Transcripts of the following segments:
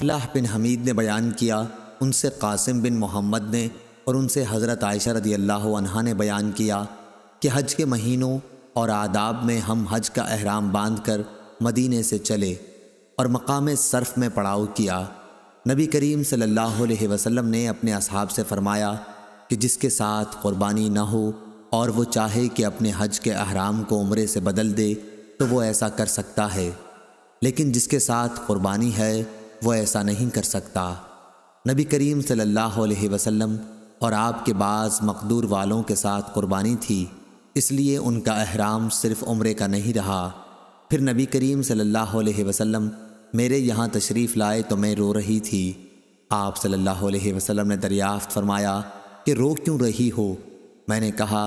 फलाह बिन हमीद ने बयान किया उनसे कासिम बिन मोहम्मद ने और उनसे हज़रत आयशा रदी अल्लाह ने बयान किया कि हज के महीनों और आदाब में हम हज का अहराम बांध कर मदीने से चले और मकाम सरफ़ में पड़ाव किया नबी करीम सल्लल्लाहु वसम वसल्लम ने अपने असहाब से फ़रमाया कि जिसके साथ क़ुरबानी न हो और वो चाहे कि अपने हज के अहराम को उम्र से बदल दे तो वो ऐसा कर सकता है लेकिन जिसके साथ क़ुरबानी है वो ऐसा नहीं कर सकता नबी करीम सल्लल्लाहु अलैहि वसल्लम और आपके बाद मकदूर वालों के साथ कुर्बानी थी इसलिए उनका अहराम सिर्फ़ उम्र का नहीं रहा फिर नबी करीम सल्लल्लाहु अलैहि वसल्लम मेरे यहाँ तशरीफ़ लाए तो मैं रो रही थी आप सल्लल्लाहु अलैहि वसल्लम ने दरियाफ़त फरमाया कि रो क्यों रही हो मैंने कहा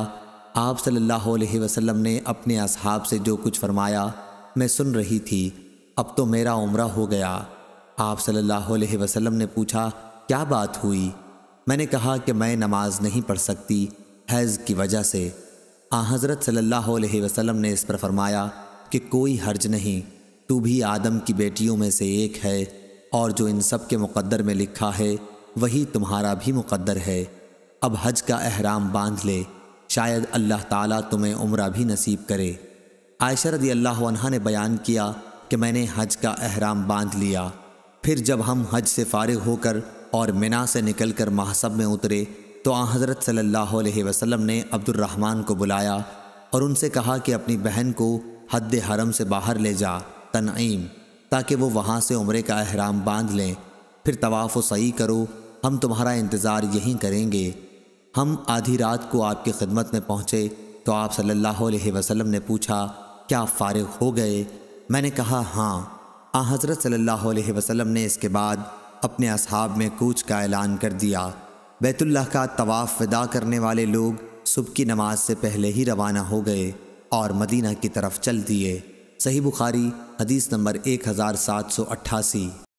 आप सल्लल्लाहु अलैहि वसल्लम ने अपने असहाब से जो कुछ फरमाया मैं सुन रही थी अब तो मेरा उम्र हो गया आप सल्लल्लाहु अलैहि वसल्लम ने पूछा क्या बात हुई मैंने कहा कि मैं नमाज नहीं पढ़ सकती हैज़ की वजह से आ हज़रत सल्लल्लाहु अलैहि वसल्लम ने इस पर फरमाया कि कोई हर्ज नहीं तू भी आदम की बेटियों में से एक है और जो इन सब के मुकद्दर में लिखा है वही तुम्हारा भी मुकद्दर है अब हज का अहराम बांध ले शायद अल्लाह ताला तुम्हें उम्र भी नसीब करे आयशा अल्लाह ने बयान किया कि मैंने हज का अहराम बांध लिया फिर जब हम हज से फारिग होकर और मिना से निकलकर महासब में उतरे तो आ हज़रत सल्लल्लाहु अलैहि वसल्लम ने अब्दुलरहमान को बुलाया और उनसे कहा कि अपनी बहन को हद हरम से बाहर ले जा तनईम ताकि वो वहाँ से उम्र का अहराम बांध लें फिर तवाफ़ सही करो हम तुम्हारा इंतज़ार यहीं करेंगे हम आधी रात को आपकी खिदमत में पहुँचे तो आप सल्लल्लाहु अलैहि वसल्लम ने पूछा क्या फ़ारग फारिग हो गए मैंने कहा हाँ आ हज़रत सल्लल्लाहु अलैहि वसल्लम ने इसके बाद अपने असहाब में कूच का ऐलान कर दिया बैतुल्लाह का तवाफ़ विदा करने वाले लोग सुबह की नमाज से पहले ही रवाना हो गए और मदीना की तरफ चल दिए सही बुखारी हदीस नंबर एक हज़ार सात सौ अट्ठासी